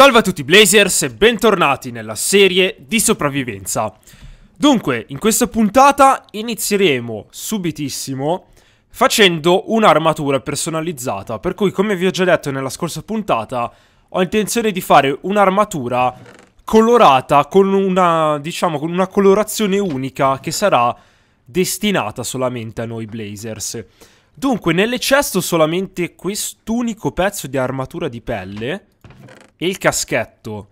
Salve a tutti Blazers e bentornati nella serie di sopravvivenza. Dunque, in questa puntata inizieremo subitissimo facendo un'armatura personalizzata, per cui come vi ho già detto nella scorsa puntata, ho intenzione di fare un'armatura colorata con una, diciamo, con una colorazione unica che sarà destinata solamente a noi Blazers. Dunque, nelle chest ho solamente quest'unico pezzo di armatura di pelle e il caschetto.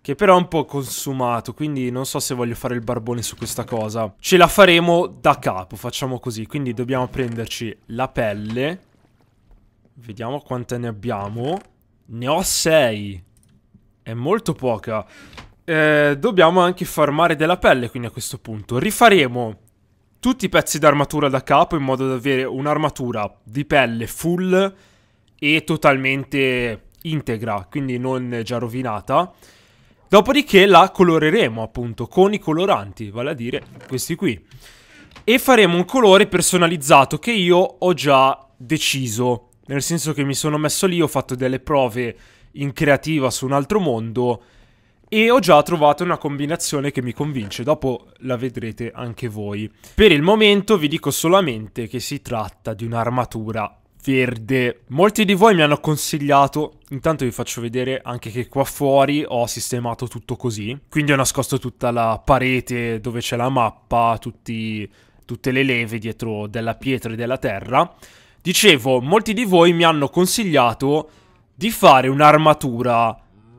Che però è un po' consumato, quindi non so se voglio fare il barbone su questa cosa. Ce la faremo da capo, facciamo così. Quindi dobbiamo prenderci la pelle. Vediamo quante ne abbiamo. Ne ho 6. È molto poca. Eh, dobbiamo anche farmare della pelle, quindi a questo punto. Rifaremo tutti i pezzi d'armatura da capo in modo da avere un'armatura di pelle full e totalmente integra, quindi non già rovinata. Dopodiché la coloreremo appunto con i coloranti, vale a dire questi qui. E faremo un colore personalizzato che io ho già deciso, nel senso che mi sono messo lì, ho fatto delle prove in creativa su un altro mondo e ho già trovato una combinazione che mi convince, dopo la vedrete anche voi. Per il momento vi dico solamente che si tratta di un'armatura verde. Molti di voi mi hanno consigliato, intanto vi faccio vedere anche che qua fuori ho sistemato tutto così, quindi ho nascosto tutta la parete dove c'è la mappa, tutti, tutte le leve dietro della pietra e della terra. Dicevo, molti di voi mi hanno consigliato di fare un'armatura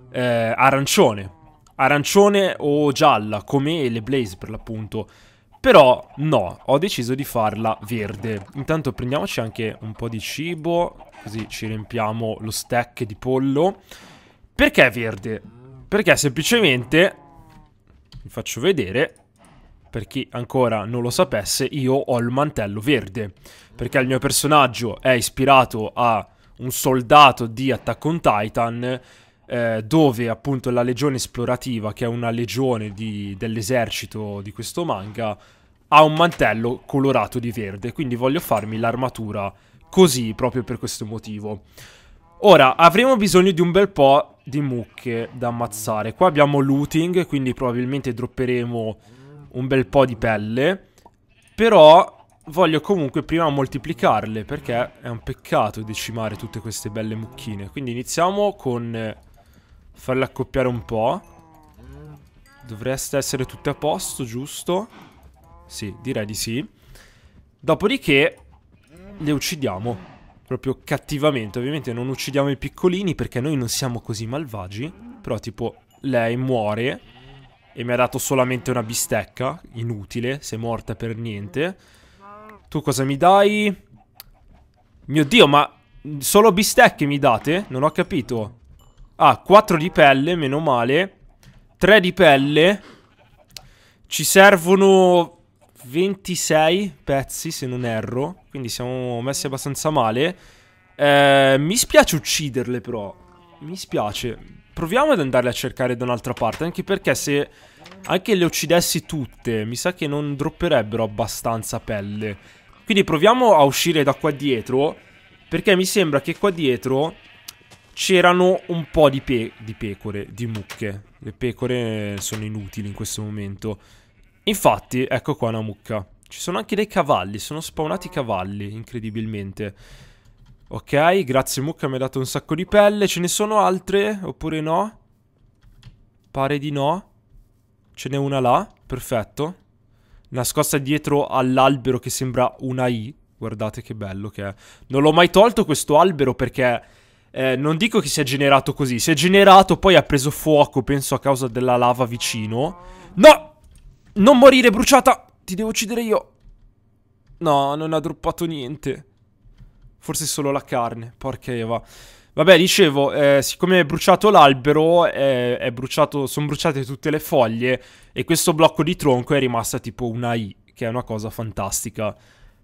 eh, arancione, arancione o gialla, come le blaze per l'appunto. Però no, ho deciso di farla verde. Intanto prendiamoci anche un po' di cibo, così ci riempiamo lo stack di pollo. Perché verde? Perché semplicemente, vi faccio vedere, per chi ancora non lo sapesse, io ho il mantello verde. Perché il mio personaggio è ispirato a un soldato di Attack on Titan eh, dove appunto la legione esplorativa, che è una legione di, dell'esercito di questo manga, ha un mantello colorato di verde, quindi voglio farmi l'armatura così proprio per questo motivo. Ora, avremo bisogno di un bel po' di mucche da ammazzare. Qua abbiamo looting, quindi probabilmente dropperemo un bel po' di pelle. Però voglio comunque prima moltiplicarle, perché è un peccato decimare tutte queste belle mucchine. Quindi iniziamo con Farle accoppiare un po'. Dovreste essere tutte a posto, giusto? Sì, direi di sì. Dopodiché le uccidiamo. Proprio cattivamente. Ovviamente non uccidiamo i piccolini perché noi non siamo così malvagi. Però tipo lei muore e mi ha dato solamente una bistecca. Inutile, se è morta per niente. Tu cosa mi dai? Mio Dio, ma solo bistecche mi date? Non ho capito. Ah, 4 di pelle, meno male. 3 di pelle. Ci servono 26 pezzi, se non erro. Quindi siamo messi abbastanza male. Eh, mi spiace ucciderle, però. Mi spiace. Proviamo ad andarle a cercare da un'altra parte. Anche perché se anche le uccidessi tutte, mi sa che non dropperebbero abbastanza pelle. Quindi proviamo a uscire da qua dietro. Perché mi sembra che qua dietro c'erano un po' di, pe di, pecore, di mucche. Le pecore sono inutili in questo momento. Infatti, ecco qua una mucca. Ci sono anche dei cavalli, sono spawnati cavalli, incredibilmente. Ok, grazie mucca, mi ha dato un sacco di pelle. Ce ne sono altre, oppure no? Pare di no. Ce n'è una là, perfetto. Nascosta dietro all'albero che sembra una I. Guardate che bello che è. Non l'ho mai tolto questo albero perché eh, non dico che si è generato così, si è generato, poi ha preso fuoco, penso a causa della lava vicino. No! Non morire, bruciata! Ti devo uccidere io. No, non ha droppato niente. Forse solo la carne, porca Eva. Vabbè, dicevo, eh, siccome è bruciato l'albero, eh, sono bruciate tutte le foglie e questo blocco di tronco è rimasto tipo una I, che è una cosa fantastica,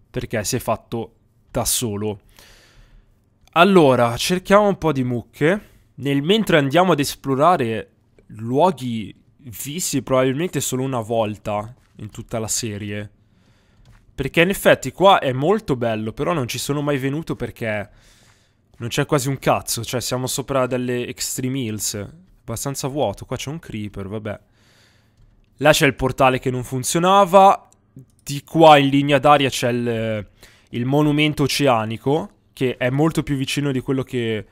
perché si è fatto da solo. Allora, cerchiamo un po' di mucche. Nel mentre andiamo ad esplorare luoghi visti probabilmente solo una volta in tutta la serie. Perché in effetti qua è molto bello, però non ci sono mai venuto perché non c'è quasi un cazzo. Cioè siamo sopra delle Extreme Hills. Abbastanza vuoto. Qua c'è un creeper, vabbè. Là c'è il portale che non funzionava. Di qua in linea d'aria c'è il, il monumento oceanico che è molto più vicino di quello che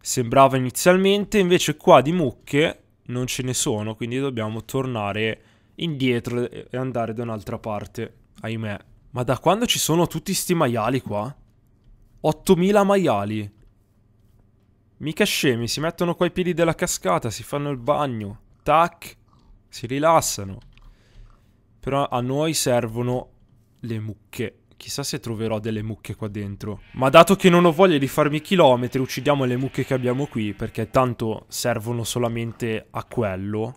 sembrava inizialmente, invece qua di mucche non ce ne sono, quindi dobbiamo tornare indietro e andare da un'altra parte, ahimè. Ma da quando ci sono tutti sti maiali qua? 8000 maiali. Mica scemi, si mettono qua ai piedi della cascata, si fanno il bagno. Tac, si rilassano. Però a noi servono le mucche. Chissà se troverò delle mucche qua dentro. Ma dato che non ho voglia di farmi chilometri, uccidiamo le mucche che abbiamo qui, perché tanto servono solamente a quello.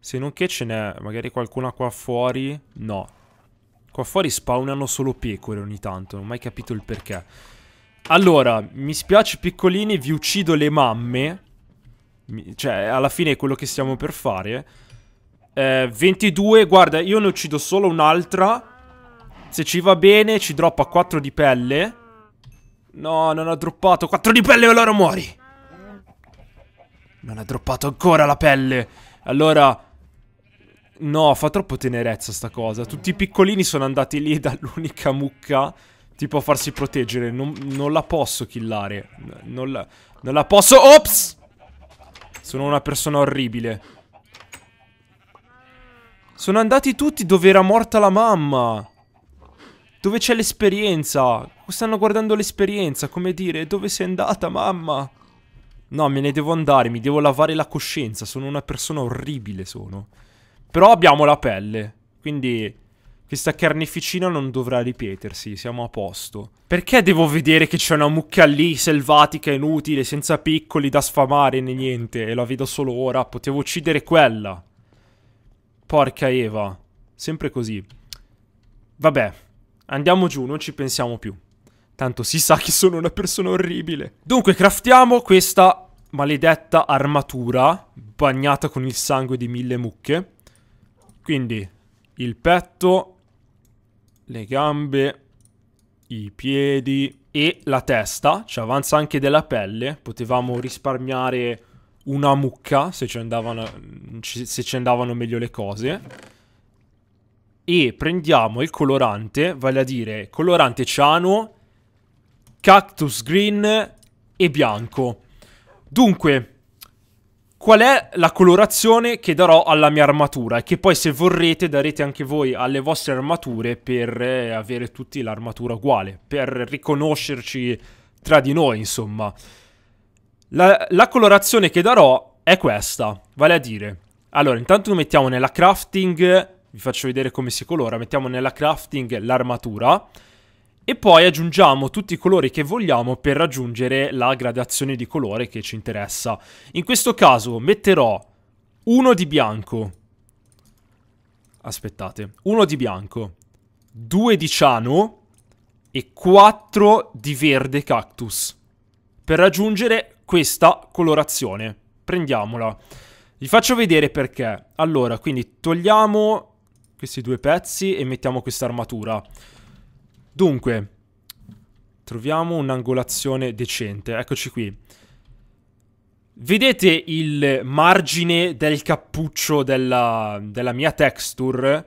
Se non che ce n'è magari qualcuna qua fuori... No. Qua fuori spawnano solo pecore ogni tanto, non ho mai capito il perché. Allora, mi spiace piccolini, vi uccido le mamme. Cioè, alla fine è quello che stiamo per fare. Eh, 22, guarda, io ne uccido solo un'altra... Se ci va bene ci droppa 4 di pelle No, non ha droppato 4 di pelle allora muori Non ha droppato ancora la pelle Allora No, fa troppo tenerezza sta cosa Tutti i piccolini sono andati lì dall'unica mucca Tipo a farsi proteggere Non, non la posso killare non la, non la posso Ops Sono una persona orribile Sono andati tutti dove era morta la mamma dove c'è l'esperienza? Stanno guardando l'esperienza, come dire, dove sei andata mamma? No, me ne devo andare, mi devo lavare la coscienza, sono una persona orribile, sono. Però abbiamo la pelle, quindi questa carneficina non dovrà ripetersi, siamo a posto. Perché devo vedere che c'è una mucca lì, selvatica, inutile, senza piccoli da sfamare né niente, e la vedo solo ora, potevo uccidere quella. Porca Eva, sempre così. Vabbè, Andiamo giù, non ci pensiamo più. Tanto si sa che sono una persona orribile. Dunque, craftiamo questa maledetta armatura bagnata con il sangue di mille mucche. Quindi, il petto, le gambe, i piedi e la testa. Ci avanza anche della pelle. Potevamo risparmiare una mucca se ci andavano, se ci andavano meglio le cose e prendiamo il colorante, vale a dire colorante ciano, cactus green e bianco. Dunque, qual è la colorazione che darò alla mia armatura e che poi se vorrete darete anche voi alle vostre armature per eh, avere tutti l'armatura uguale, per riconoscerci tra di noi, insomma. La, la colorazione che darò è questa, vale a dire... Allora, intanto lo mettiamo nella crafting vi faccio vedere come si colora, mettiamo nella crafting l'armatura e poi aggiungiamo tutti i colori che vogliamo per raggiungere la gradazione di colore che ci interessa. In questo caso metterò uno di bianco, aspettate, uno di bianco, due di ciano e quattro di verde cactus per raggiungere questa colorazione. Prendiamola. Vi faccio vedere perché. Allora, quindi togliamo questi due pezzi e mettiamo questa armatura. Dunque, troviamo un'angolazione decente. Eccoci qui. Vedete il margine del cappuccio della, della mia texture?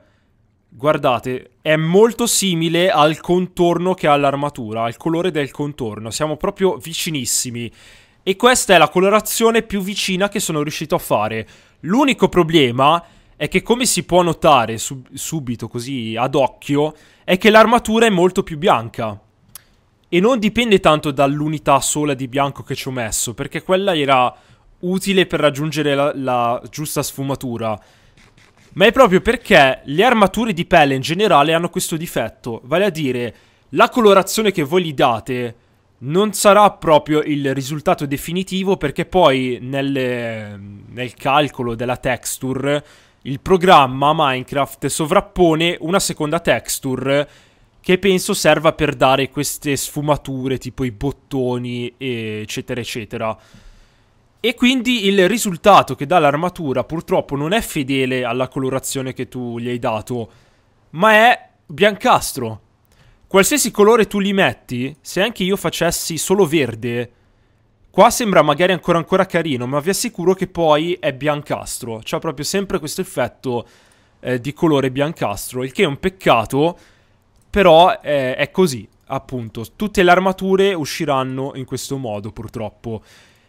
Guardate, è molto simile al contorno che ha l'armatura, al colore del contorno. Siamo proprio vicinissimi. E questa è la colorazione più vicina che sono riuscito a fare. L'unico problema è è che come si può notare sub- subito così ad occhio, è che l'armatura è molto più bianca. E non dipende tanto dall'unità sola di bianco che ci ho messo, perché quella era utile per raggiungere la, la giusta sfumatura. Ma è proprio perché le armature di pelle in generale hanno questo difetto, vale a dire la colorazione che voi gli date non sarà proprio il risultato definitivo perché poi nelle, nel calcolo della texture il programma Minecraft sovrappone una seconda texture che penso serva per dare queste sfumature tipo i bottoni eccetera eccetera. E quindi il risultato che dà l'armatura purtroppo non è fedele alla colorazione che tu gli hai dato, ma è biancastro. Qualsiasi colore tu li metti, se anche io facessi solo verde, Qua sembra magari ancora ancora carino, ma vi assicuro che poi è biancastro. C'ha proprio sempre questo effetto eh, di colore biancastro, il che è un peccato, però eh, è così, appunto. Tutte le armature usciranno in questo modo, purtroppo.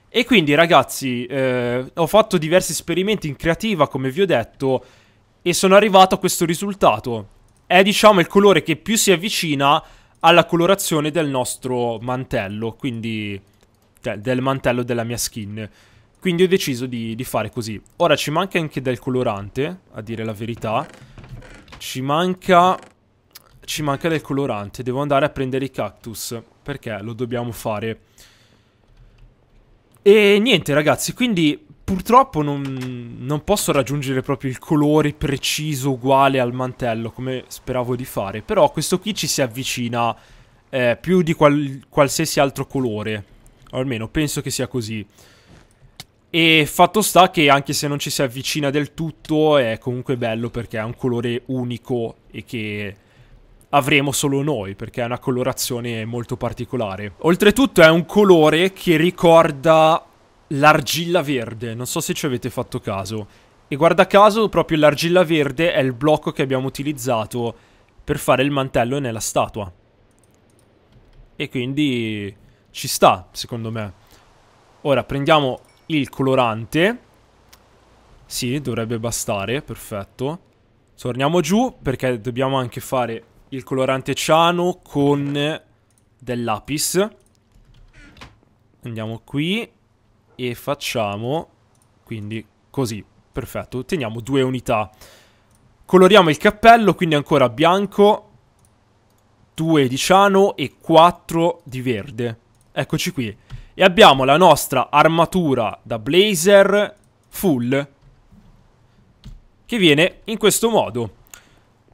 E quindi, ragazzi, eh, ho fatto diversi esperimenti in creativa, come vi ho detto, e sono arrivato a questo risultato. È, diciamo, il colore che più si avvicina alla colorazione del nostro mantello, quindi... Cioè, del mantello della mia skin. Quindi ho deciso di, di fare così. Ora ci manca anche del colorante, a dire la verità. Ci manca... Ci manca del colorante. Devo andare a prendere i cactus, perché lo dobbiamo fare. E niente ragazzi, quindi purtroppo non, non, posso raggiungere proprio il colore preciso uguale al mantello come speravo di fare, però questo qui ci si avvicina eh, più di qual qualsiasi altro colore o almeno penso che sia così. E fatto sta che anche se non ci si avvicina del tutto è comunque bello perché è un colore unico e che avremo solo noi perché è una colorazione molto particolare. Oltretutto è un colore che ricorda l'argilla verde, non so se ci avete fatto caso. E guarda caso proprio l'argilla verde è il blocco che abbiamo utilizzato per fare il mantello nella statua. E quindi ci sta, secondo me. Ora, prendiamo il colorante. Sì, dovrebbe bastare, perfetto. Torniamo giù, perché dobbiamo anche fare il colorante ciano con del lapis. Andiamo qui e facciamo quindi così, perfetto. Otteniamo due unità. Coloriamo il cappello, quindi ancora bianco, due di ciano e quattro di verde. Eccoci qui. E abbiamo la nostra armatura da blazer full. Che viene in questo modo.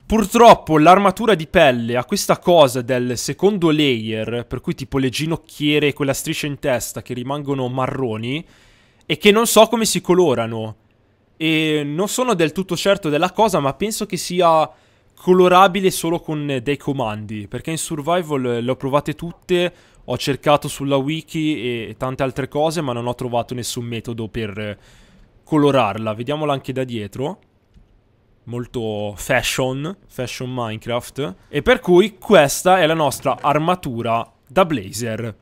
Purtroppo l'armatura di pelle ha questa cosa del secondo layer, per cui tipo le ginocchiere e quella striscia in testa che rimangono marroni, e che non so come si colorano. E non sono del tutto certo della cosa, ma penso che sia colorabile solo con dei comandi, perché in Survival le ho provate tutte, ho cercato sulla wiki e tante altre cose, ma non ho trovato nessun metodo per colorarla. Vediamola anche da dietro. Molto fashion, fashion Minecraft. E per cui questa è la nostra armatura da blazer.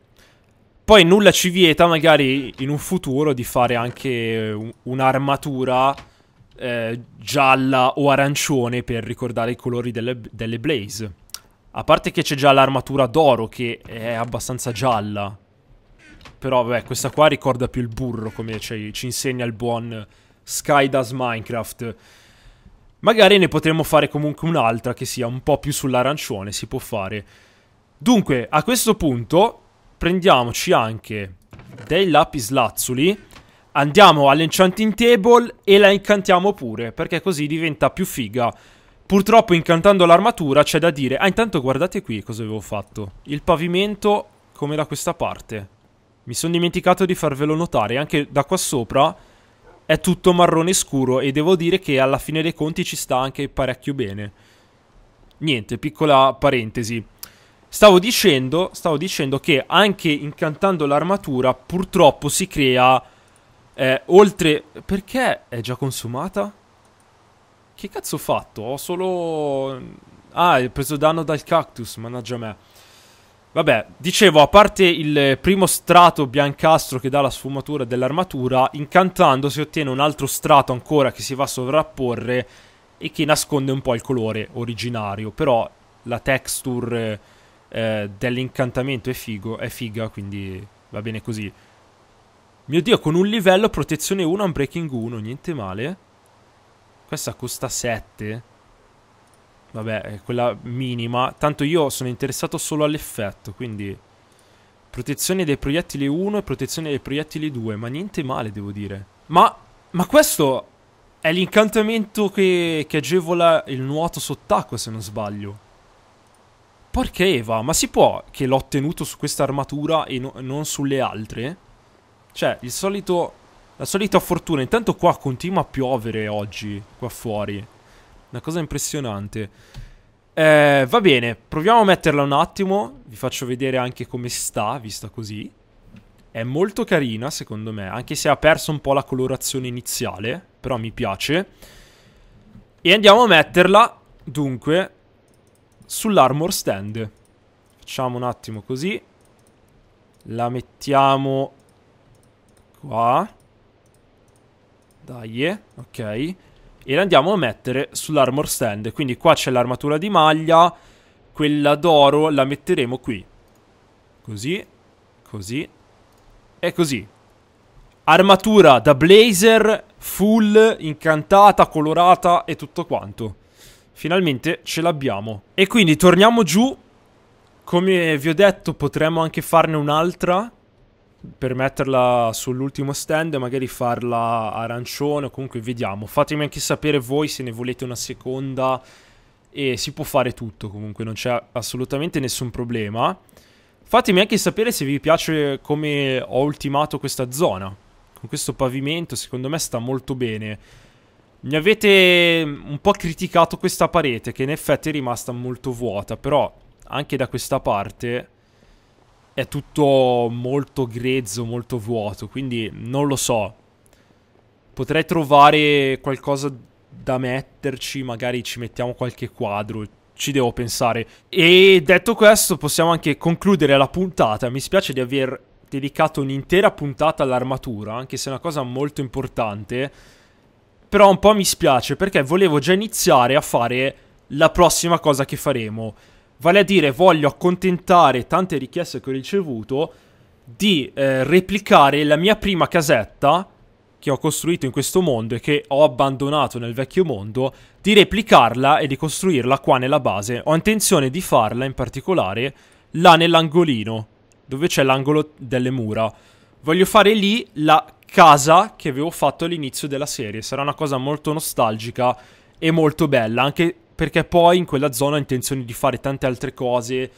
Poi nulla ci vieta magari in un futuro di fare anche un'armatura eh, gialla o arancione per ricordare i colori delle, delle Blaze. A parte che c'è già l'armatura d'oro che è abbastanza gialla. Però vabbè, questa qua ricorda più il burro, come ci, ci insegna il buon Skydas Minecraft. Magari ne potremmo fare comunque un'altra che sia un po' più sull'arancione, si può fare. Dunque, a questo punto prendiamoci anche dei lapislazzuli andiamo all'enchanting table e la incantiamo pure, perché così diventa più figa. Purtroppo incantando l'armatura c'è da dire... Ah, intanto guardate qui cosa avevo fatto. Il pavimento come da questa parte. Mi sono dimenticato di farvelo notare, anche da qua sopra è tutto marrone scuro e devo dire che alla fine dei conti ci sta anche parecchio bene. Niente, piccola parentesi. Stavo dicendo, stavo dicendo che anche incantando l'armatura purtroppo si crea eh, oltre... Perché è già consumata? Che cazzo ho fatto? Ho solo... Mm, ah, ho preso danno dal cactus, mannaggia me. Vabbè, dicevo, a parte il primo strato biancastro che dà la sfumatura dell'armatura, incantando si ottiene un altro strato ancora che si va a sovrapporre e che nasconde un po' il colore originario, però la texture eh, dell'incantamento è, figo, è figa, quindi va bene così. Mio dio, con un livello, protezione 1, unbreaking 1, niente male. Questa costa 7. Vabbè, è quella minima. Tanto io sono interessato solo all'effetto, quindi... Protezione dei proiettili 1 e protezione dei proiettili 2, ma niente male, devo dire. Ma, ma questo è l'incantamento che, che agevola il nuoto sott'acqua, se non sbaglio. Porca Eva, ma si può che l'ho ottenuto su questa armatura e no, non sulle altre? Cioè, il solito... La solita fortuna. Intanto qua continua a piovere oggi, qua fuori. Una cosa impressionante. Eh, va bene, proviamo a metterla un attimo. Vi faccio vedere anche come sta, vista così. È molto carina, secondo me, anche se ha perso un po' la colorazione iniziale. Però mi piace. E andiamo a metterla, dunque, sull'armor stand. Facciamo un attimo così. La mettiamo qua. Dai, ok. E le andiamo a mettere sull'armor stand. Quindi qua c'è l'armatura di maglia. Quella d'oro la metteremo qui. Così, così e così. Armatura da blazer, full, incantata, colorata e tutto quanto. Finalmente ce l'abbiamo. E quindi torniamo giù. Come vi ho detto potremmo anche farne un'altra per metterla sull'ultimo stand, magari farla arancione o comunque vediamo. Fatemi anche sapere voi se ne volete una seconda e si può fare tutto comunque, non c'è assolutamente nessun problema. Fatemi anche sapere se vi piace come ho ultimato questa zona. Con questo pavimento secondo me sta molto bene. Mi avete un po' criticato questa parete che in effetti è rimasta molto vuota, però anche da questa parte è tutto molto grezzo, molto vuoto, quindi non lo so. Potrei trovare qualcosa da metterci, magari ci mettiamo qualche quadro, ci devo pensare. E detto questo possiamo anche concludere la puntata, mi spiace di aver dedicato un'intera puntata all'armatura, anche se è una cosa molto importante, però un po' mi spiace perché volevo già iniziare a fare la prossima cosa che faremo. Vale a dire, voglio accontentare tante richieste che ho ricevuto di eh, replicare la mia prima casetta che ho costruito in questo mondo e che ho abbandonato nel vecchio mondo, di replicarla e di costruirla qua nella base. Ho intenzione di farla in particolare là nell'angolino, dove c'è l'angolo delle mura. Voglio fare lì la casa che avevo fatto all'inizio della serie. Sarà una cosa molto nostalgica e molto bella, anche perché poi in quella zona ho intenzione di fare tante altre cose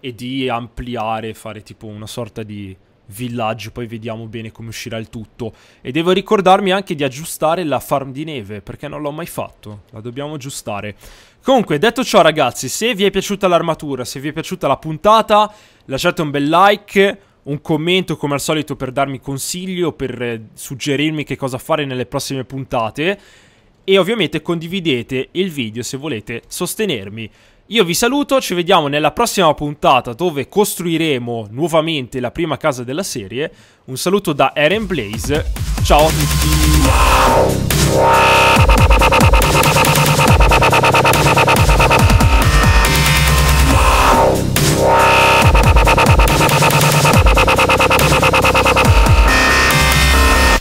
e di ampliare, fare tipo una sorta di villaggio, poi vediamo bene come uscirà il tutto. E devo ricordarmi anche di aggiustare la farm di neve, perché non l'ho mai fatto, la dobbiamo aggiustare. Comunque, detto ciò ragazzi, se vi è piaciuta l'armatura, se vi è piaciuta la puntata, lasciate un bel like, un commento come al solito per darmi consigli o per eh, suggerirmi che cosa fare nelle prossime puntate e ovviamente condividete il video se volete sostenermi. Io vi saluto, ci vediamo nella prossima puntata dove costruiremo nuovamente la prima casa della serie. Un saluto da Eren Blaze, ciao a tutti!